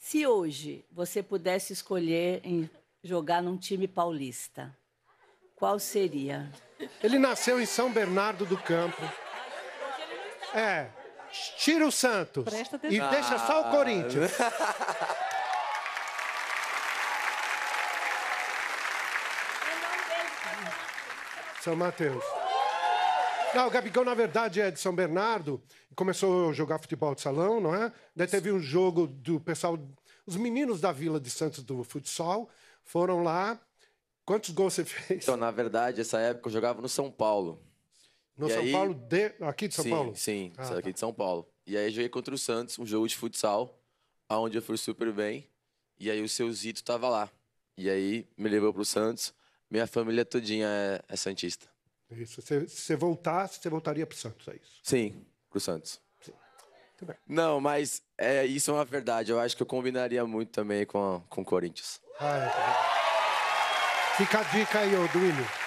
Se hoje você pudesse escolher em jogar num time paulista, qual seria? Ele nasceu em São Bernardo do Campo. É. Tira o Santos e deixa só o Corinthians. São Mateus. Não, o Gabigol, na verdade, é de São Bernardo. Começou a jogar futebol de salão, não é? Daí teve um jogo do pessoal. Os meninos da Vila de Santos do futsal foram lá. Quantos gols você fez? Então, na verdade, essa época eu jogava no São Paulo. No e São aí... Paulo de... Aqui de São sim, Paulo? Sim, ah, aqui tá. de São Paulo. E aí joguei contra o Santos, um jogo de futsal, onde eu fui super bem. E aí o seu Zito tava lá. E aí me levou pro Santos. Minha família todinha é, é Santista. É isso. Se você voltasse, você voltaria para o Santos, é isso? Sim, para o Santos. Não, mas é, isso é uma verdade. Eu acho que eu combinaria muito também com o com Corinthians. Ah, é, tá Fica a dica aí, ô Duílio.